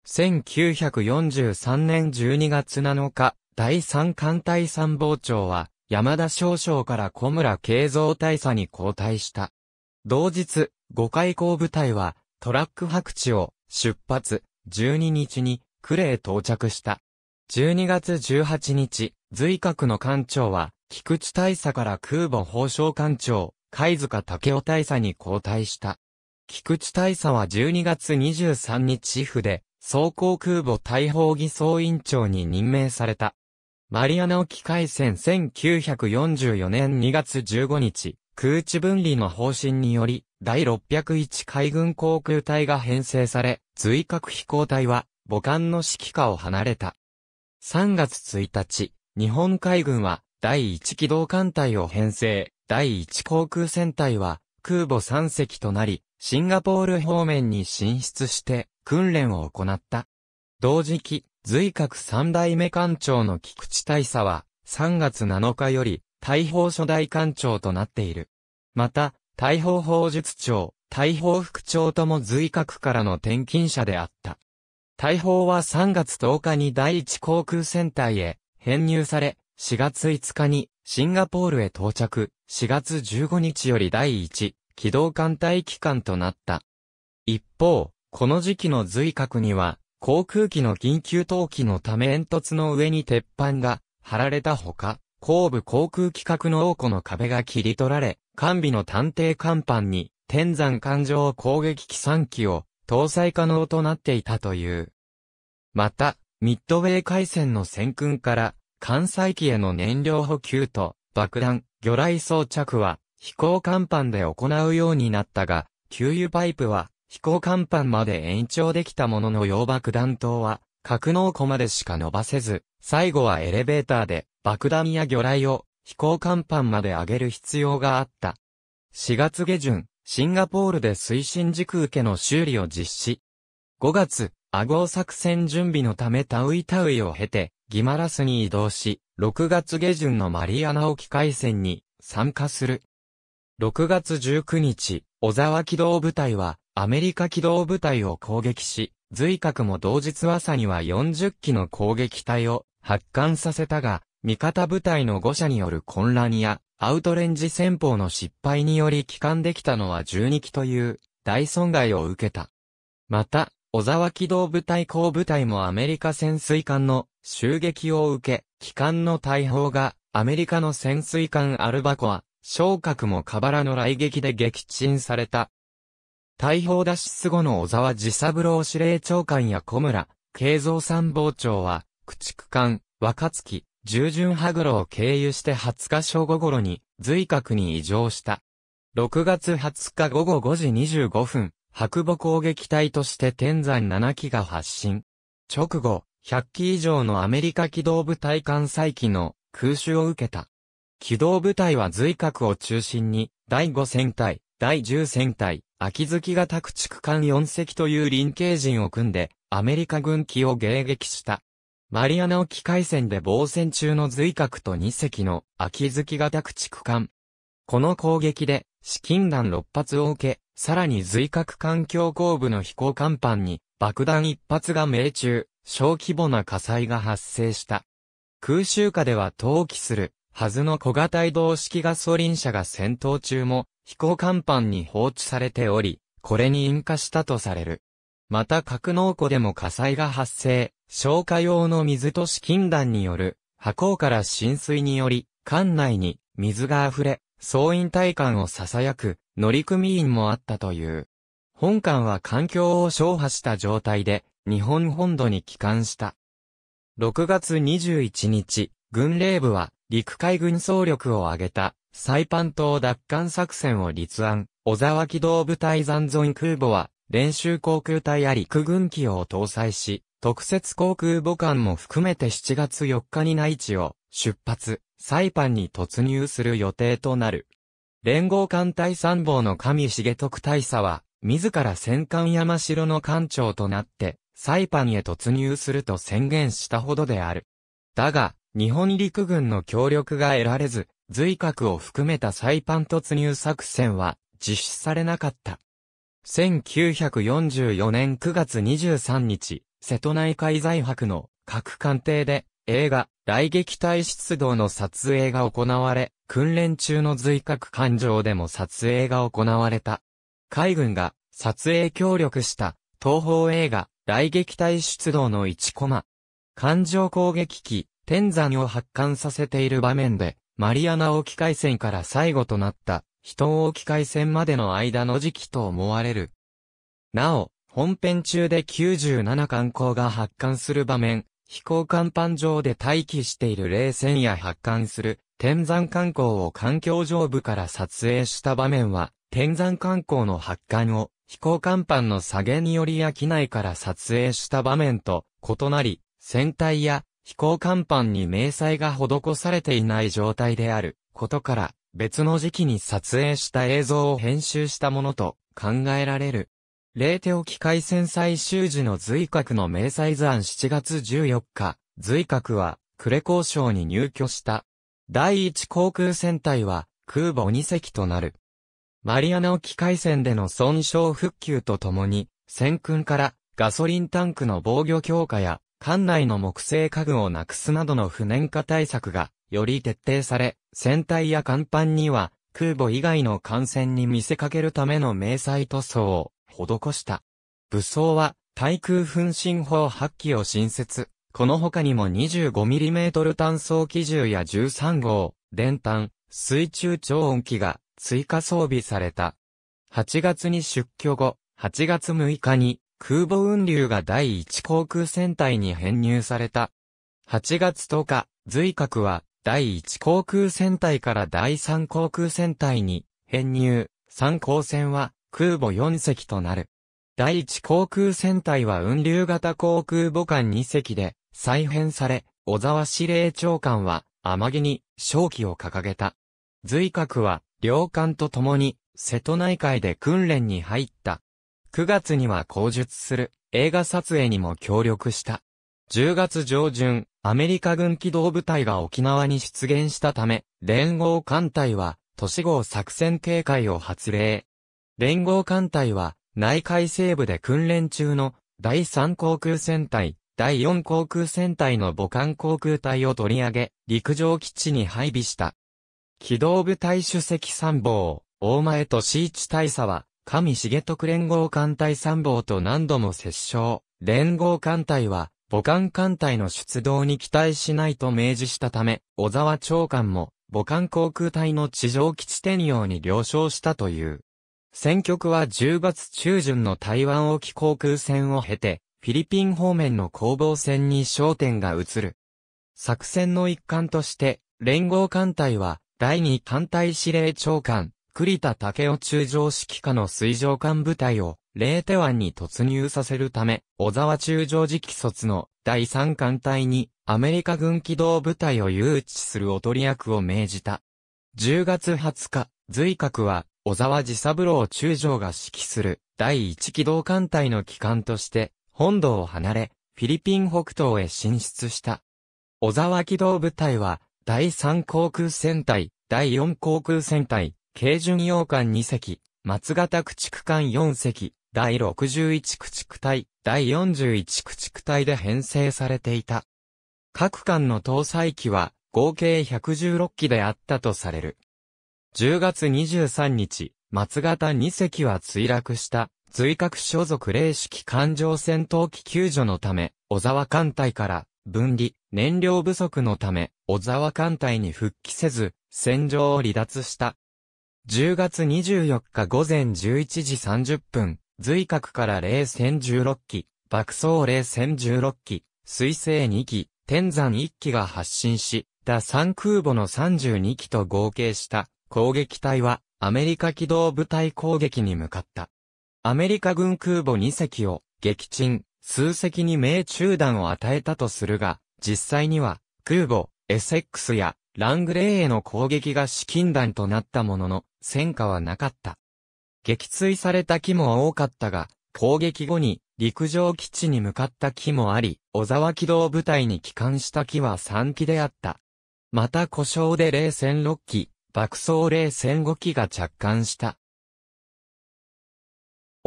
1943年12月7日、第三艦隊参謀長は、山田少将から小村慶三大佐に交代した。同日、五海港部隊は、トラック白地を出発、12日に、呉へ到着した。12月18日、随格の艦長は、菊池大佐から空母法相艦長、貝塚武雄大佐に交代した。菊池大佐は12月23日府で、装甲空母大砲偽装委員長に任命された。マリアナ沖海戦1944年2月15日、空地分離の方針により、第601海軍航空隊が編成され、随格飛行隊は、母艦の指揮下を離れた。3月1日、日本海軍は、第1機動艦隊を編成、第1航空戦隊は空母3隻となり、シンガポール方面に進出して訓練を行った。同時期、随格3代目艦長の菊池大佐は3月7日より大砲初代艦長となっている。また、大砲砲術長、大砲副長とも随格からの転勤者であった。大砲は3月10日に第1航空戦隊へ編入され、4月5日にシンガポールへ到着、4月15日より第1、機動艦隊機関となった。一方、この時期の随格には、航空機の緊急投機のため煙突の上に鉄板が張られたほか、後部航空規格の王庫の壁が切り取られ、完備の探偵甲板に天山艦上攻撃機3機を搭載可能となっていたという。また、ミッドウェー海戦の戦訓から艦載機への燃料補給と爆弾、魚雷装着は飛行甲板で行うようになったが、給油パイプは飛行甲板まで延長できたものの洋爆弾頭は格納庫までしか伸ばせず、最後はエレベーターで爆弾や魚雷を飛行甲板まで上げる必要があった。4月下旬、シンガポールで推進軸受けの修理を実施。5月、アゴー作戦準備のためタウイタウイを経て、ギマラスに移動し、6月下旬のマリアナ沖海戦に参加する。6月19日、小沢機動部隊はアメリカ機動部隊を攻撃し、随格も同日朝には40機の攻撃隊を発艦させたが、味方部隊の誤射による混乱やアウトレンジ戦法の失敗により帰還できたのは12機という大損害を受けた。また、小沢機動部隊工部隊もアメリカ潜水艦の襲撃を受け、機関の大砲がアメリカの潜水艦アルバコア、昇格もカバラの雷撃で撃沈された。大砲脱出後の小沢治三郎司令長官や小村、慶三参謀長は、駆逐艦、若月、従順羽黒を経由して20日正午頃に、随格に移乗した。6月20日午後5時25分、白母攻撃隊として天山7機が発進。直後、100機以上のアメリカ機動部隊艦載機の空襲を受けた。機動部隊は随核を中心に、第5戦隊、第10戦隊、秋月が宅逐艦4隻という臨形陣を組んで、アメリカ軍機を迎撃した。マリアナ沖海戦で防戦中の随核と2隻の秋月型駆逐艦。この攻撃で、資金弾6発を受け、さらに随核環境後部の飛行甲板に爆弾一発が命中、小規模な火災が発生した。空襲下では投機するはずの小型移動式ガソリン車が戦闘中も飛行甲板に放置されており、これに引火したとされる。また格納庫でも火災が発生、消火用の水と資金弾による破口から浸水により、艦内に水が溢れ、総員体感を囁く乗組員もあったという。本艦は環境を消破した状態で、日本本土に帰還した。6月21日、軍令部は、陸海軍総力を挙げた、サイパン島奪還作戦を立案、小沢機動部隊残存空母は、練習航空隊や陸軍機を搭載し、特設航空母艦も含めて7月4日に内地を出発、サイパンに突入する予定となる。連合艦隊参謀の神重徳大佐は、自ら戦艦山城の艦長となって、サイパンへ突入すると宣言したほどである。だが、日本陸軍の協力が得られず、随格を含めたサイパン突入作戦は実施されなかった。1944年9月23日、瀬戸内海在泊の各艦艇で映画、雷撃隊出動の撮影が行われ、訓練中の随格艦上でも撮影が行われた。海軍が撮影協力した東方映画雷撃隊出動の1コマ。艦上攻撃機天山を発艦させている場面でマリアナ沖海戦から最後となった人沖海戦までの間の時期と思われる。なお、本編中で97艦砲が発艦する場面、飛行甲板上で待機している冷戦や発艦する天山観光を環境上部から撮影した場面は、天山観光の発刊を飛行甲板の下げにより商内から撮影した場面と異なり、船体や飛行甲板に明細が施されていない状態であることから、別の時期に撮影した映像を編集したものと考えられる。霊手沖海戦最終時の随格の明細案7月14日、随格は、呉交渉に入居した第一航空戦隊は空母2隻となる。マリアナ沖海戦での損傷復旧とともに、戦訓からガソリンタンクの防御強化や、艦内の木製家具をなくすなどの不燃化対策が、より徹底され、船体や甲板には、空母以外の艦船に見せかけるための明細塗装を施した。武装は、対空噴進砲8機を新設。この他にも 25mm 単装機銃や13号、電炭、水中超音機が追加装備された。8月に出去後、8月6日に空母運流が第1航空戦隊に編入された。8月10日、随格は第1航空戦隊から第3航空戦隊に編入、3航船は空母4隻となる。第1航空船隊は運流型航空母艦2隻で、再編され、小沢司令長官は、天城に、正気を掲げた。随格は、両官と共に、瀬戸内海で訓練に入った。9月には口述する、映画撮影にも協力した。10月上旬、アメリカ軍機動部隊が沖縄に出現したため、連合艦隊は、都市号作戦警戒を発令。連合艦隊は、内海西部で訓練中の第3航空戦隊第4航空戦隊の母艦航空隊を取り上げ、陸上基地に配備した。機動部隊主席参謀、大前と C 地大佐は、上重徳連合艦隊参謀と何度も接触。連合艦隊は、母艦艦隊の出動に期待しないと明示したため、小沢長官も、母艦航空隊の地上基地転用に了承したという。戦局は10月中旬の台湾沖航空戦を経て、フィリピン方面の攻防戦に焦点が移る。作戦の一環として、連合艦隊は、第2艦隊司令長官、栗田武雄中将指揮下の水上艦部隊を、レーテ湾に突入させるため、小沢中将次期卒の第3艦隊に、アメリカ軍機動部隊を誘致するおとり役を命じた。10月20日、随閣は、小沢治三郎中将が指揮する、第1機動艦隊の機関として、本土を離れ、フィリピン北東へ進出した。小沢機動部隊は、第3航空戦隊、第4航空戦隊、軽巡洋艦2隻、松型駆逐艦4隻、第61駆逐隊、第41駆逐隊で編成されていた。各艦の搭載機は合計116機であったとされる。10月23日、松型2隻は墜落した。随格所属零式艦上戦闘機救助のため、小沢艦隊から分離、燃料不足のため、小沢艦隊に復帰せず、戦場を離脱した。10月24日午前11時30分、随格から零戦16機、爆走零戦16機、水星2機、天山1機が発進し、打三空母の32機と合計した攻撃隊はアメリカ機動部隊攻撃に向かった。アメリカ軍空母2隻を撃沈、数隻に命中弾を与えたとするが、実際には空母、エセックスやラングレーへの攻撃が資金弾となったものの、戦果はなかった。撃墜された木も多かったが、攻撃後に陸上基地に向かった木もあり、小沢機動部隊に帰還した木は3機であった。また故障で0戦6機、爆走0戦5機が着艦した。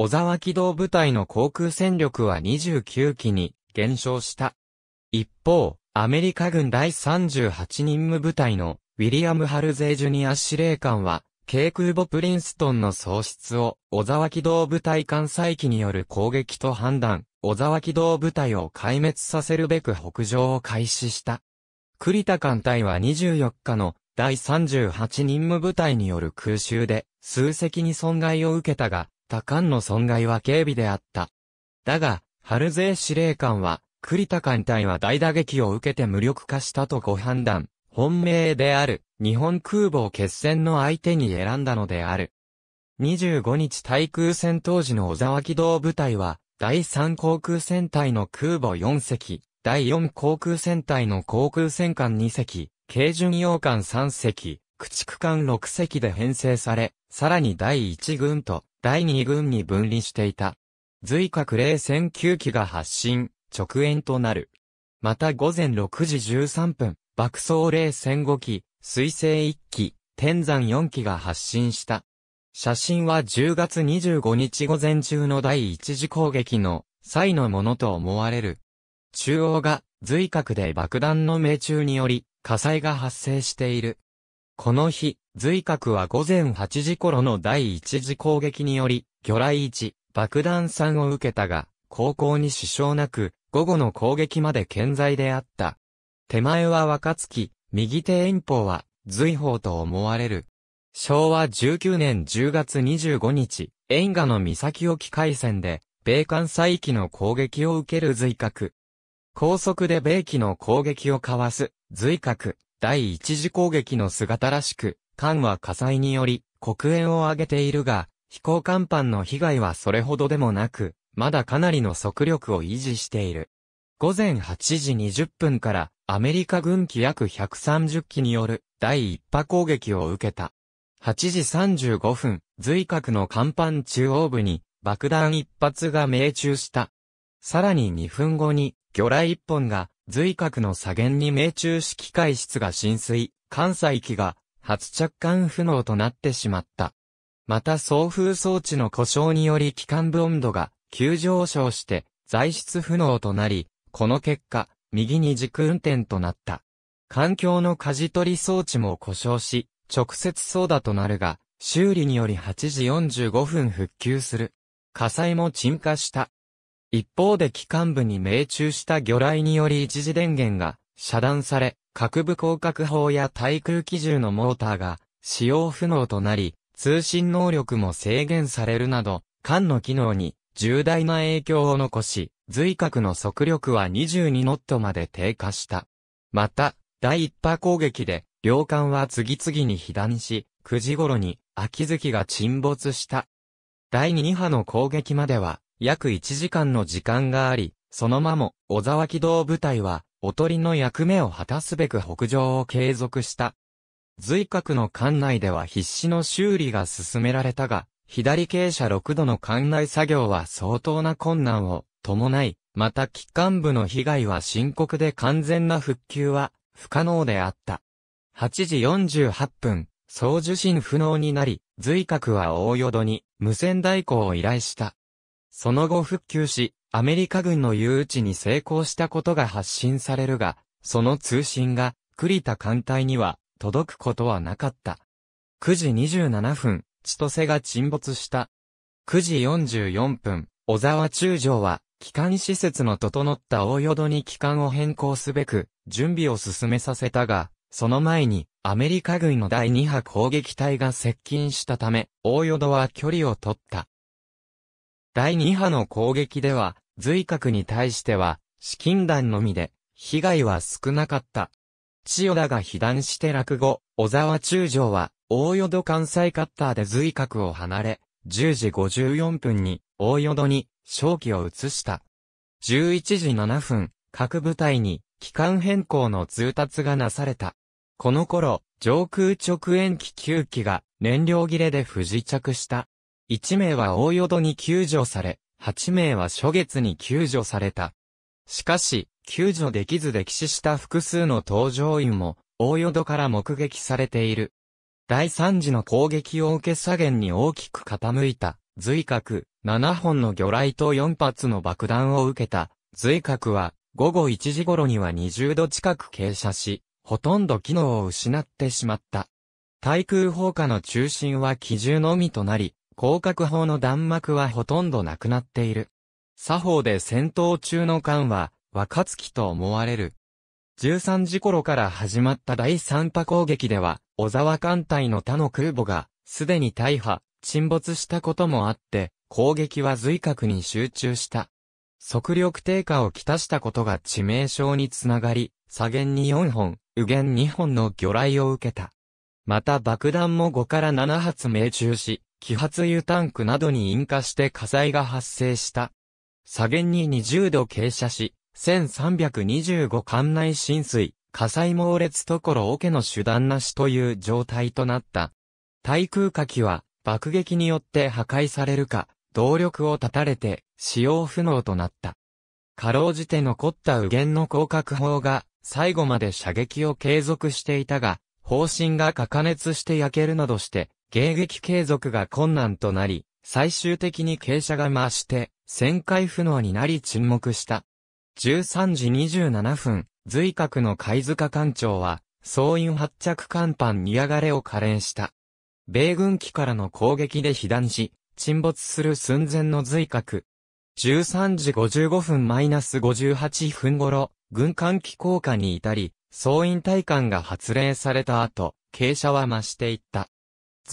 小沢機動部隊の航空戦力は29機に減少した。一方、アメリカ軍第38任務部隊のウィリアム・ハルゼージュニア司令官は、軽空母プリンストンの喪失を小沢機動部隊艦載機による攻撃と判断、小沢機動部隊を壊滅させるべく北上を開始した。栗田艦隊は24日の第38任務部隊による空襲で数隻に損害を受けたが、た艦の損害は警備であった。だが、春勢司令官は、栗田艦隊は大打撃を受けて無力化したとご判断、本命である、日本空母を決戦の相手に選んだのである。25日対空戦当時の小沢機動部隊は、第3航空戦隊の空母4隻、第4航空戦隊の航空戦艦2隻、軽巡洋艦3隻、駆逐艦6隻で編成され、さらに第1軍と第二軍に分離していた。随角冷戦9機が発進、直延となる。また午前6時13分、爆走冷戦5機、水星1機、天山4機が発進した。写真は10月25日午前中の第一次攻撃の際のものと思われる。中央が随角で爆弾の命中により火災が発生している。この日、随格は午前8時頃の第一次攻撃により、魚雷1、爆弾3を受けたが、高校に支障なく、午後の攻撃まで健在であった。手前は若月、右手遠方は、随法と思われる。昭和19年10月25日、沿河の岬沖海戦で、米艦再起の攻撃を受ける随格。高速で米機の攻撃をかわす、随格、第一次攻撃の姿らしく、艦は火災により黒煙を上げているが、飛行甲板の被害はそれほどでもなく、まだかなりの速力を維持している。午前8時20分からアメリカ軍機約130機による第1波攻撃を受けた。8時35分、随核の甲板中央部に爆弾一発が命中した。さらに2分後に魚雷一本が随核の左舷に命中し機械室が浸水、関西機が発着艦不能となってしまった。また送風装置の故障により機関部温度が急上昇して材質不能となり、この結果、右に軸運転となった。環境の舵取り装置も故障し、直接操舵となるが、修理により8時45分復旧する。火災も沈下した。一方で機関部に命中した魚雷により一時電源が遮断され、各部広角砲や対空機銃のモーターが使用不能となり、通信能力も制限されるなど、艦の機能に重大な影響を残し、随核の速力は22ノットまで低下した。また、第一波攻撃で、両艦は次々に被弾し、9時頃に秋月が沈没した。第二波の攻撃までは、約1時間の時間があり、その間も、小沢機動部隊は、おとりの役目を果たすべく北上を継続した。随格の艦内では必死の修理が進められたが、左傾斜6度の艦内作業は相当な困難を伴い、また機関部の被害は深刻で完全な復旧は不可能であった。8時48分、送受信不能になり、随格は大淀に無線代行を依頼した。その後復旧し、アメリカ軍の誘致に成功したことが発信されるが、その通信が栗田艦隊には届くことはなかった。9時27分、千歳が沈没した。9時44分、小沢中将は、機関施設の整った大淀に機関を変更すべく、準備を進めさせたが、その前に、アメリカ軍の第2波攻撃隊が接近したため、大淀は距離を取った。第2波の攻撃では、随格に対しては、資金団のみで、被害は少なかった。千代田が被弾して落語、小沢中将は、大淀関西カッターで随格を離れ、10時54分に、大淀に、正気を移した。11時7分、各部隊に、機関変更の通達がなされた。この頃、上空直延機9機が、燃料切れで不時着した。1名は大淀に救助され、8名は初月に救助された。しかし、救助できず溺死した複数の搭乗員も、大淀から目撃されている。第3次の攻撃を受け左舷に大きく傾いた、随核、7本の魚雷と4発の爆弾を受けた、随核は、午後1時頃には20度近く傾斜し、ほとんど機能を失ってしまった。対空砲火の中心は機銃のみとなり、広角砲の弾幕はほとんどなくなっている。作法で戦闘中の艦は、若月と思われる。13時頃から始まった第3波攻撃では、小沢艦隊の他の空母が、すでに大破、沈没したこともあって、攻撃は随格に集中した。速力低下をきたしたことが致命傷につながり、左舷に4本、右舷2本の魚雷を受けた。また爆弾も5から7発命中し、揮発油タンクなどに引火して火災が発生した。左舷に20度傾斜し、1325管内浸水、火災猛烈ところ桶の手段なしという状態となった。対空火器は爆撃によって破壊されるか、動力を断たれて使用不能となった。かろうじて残った右舷の広角砲が最後まで射撃を継続していたが、方針が加熱して焼けるなどして迎撃継続が困難となり、最終的に傾斜が増して、旋回不能になり沈黙した。13時27分、随格の貝塚艦長は、総員発着艦板に上がれを可憐した。米軍機からの攻撃で被弾し、沈没する寸前の随格。13時55分マイナス58分頃、軍艦機降下に至り、総員隊艦が発令された後、傾斜は増していった。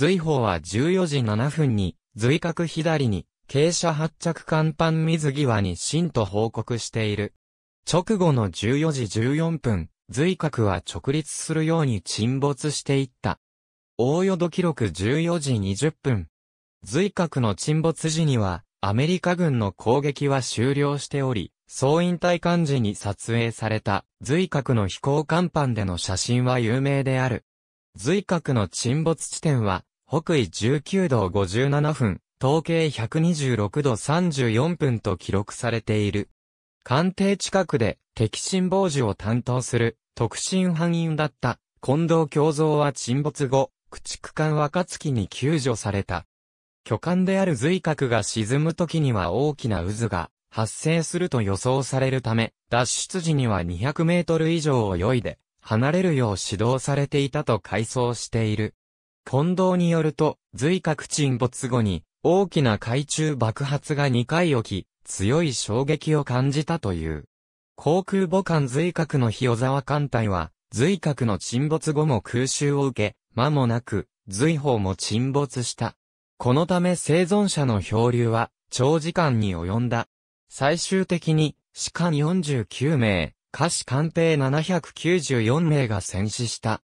随法は14時7分に、随格左に、傾斜発着甲板水際に新と報告している。直後の14時14分、随格は直立するように沈没していった。大淀記録14時20分。随格の沈没時には、アメリカ軍の攻撃は終了しており、総員隊幹事に撮影された、随格の飛行甲板での写真は有名である。随格の沈没地点は、北緯19度57分、統計126度34分と記録されている。官邸近くで敵心防止を担当する特進犯員だった近藤京造は沈没後、駆逐艦若月に救助された。巨艦である髄核が沈む時には大きな渦が発生すると予想されるため、脱出時には200メートル以上泳いで離れるよう指導されていたと回想している。近藤によると、随核沈没後に、大きな海中爆発が2回起き、強い衝撃を感じたという。航空母艦随核の日小沢艦隊は、随核の沈没後も空襲を受け、間もなく、随砲も沈没した。このため生存者の漂流は、長時間に及んだ。最終的に、士官49名、下士艦艇794名が戦死した。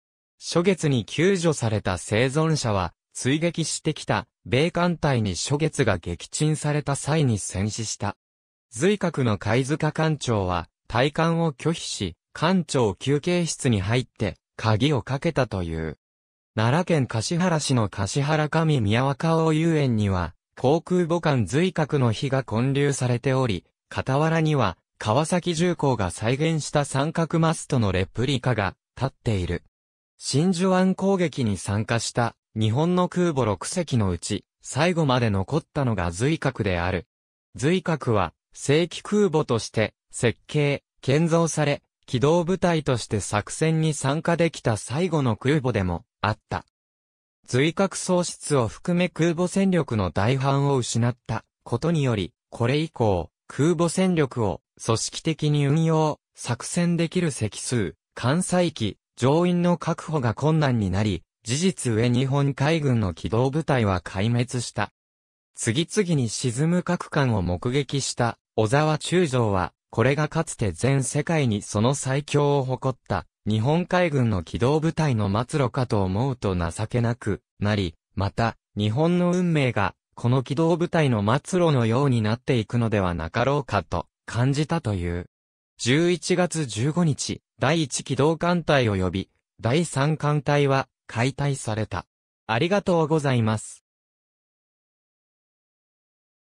初月に救助された生存者は、追撃してきた、米艦隊に初月が撃沈された際に戦死した。随格の貝塚艦長は、退官を拒否し、艦長休憩室に入って、鍵をかけたという。奈良県橿原市の橿原上宮若尾遊園には、航空母艦随格の碑が建立されており、傍らには、川崎重工が再現した三角マストのレプリカが立っている。真珠湾攻撃に参加した日本の空母6隻のうち最後まで残ったのが随格である。随格は正規空母として設計、建造され、機動部隊として作戦に参加できた最後の空母でもあった。随格喪失を含め空母戦力の大半を失ったことにより、これ以降、空母戦力を組織的に運用、作戦できる隻数、艦載機、乗員の確保が困難になり、事実上日本海軍の機動部隊は壊滅した。次々に沈む各艦を目撃した小沢中将は、これがかつて全世界にその最強を誇った日本海軍の機動部隊の末路かと思うと情けなくなり、また日本の運命がこの機動部隊の末路のようになっていくのではなかろうかと感じたという。11月15日、第1機動艦隊及び、第3艦隊は解体された。ありがとうございます。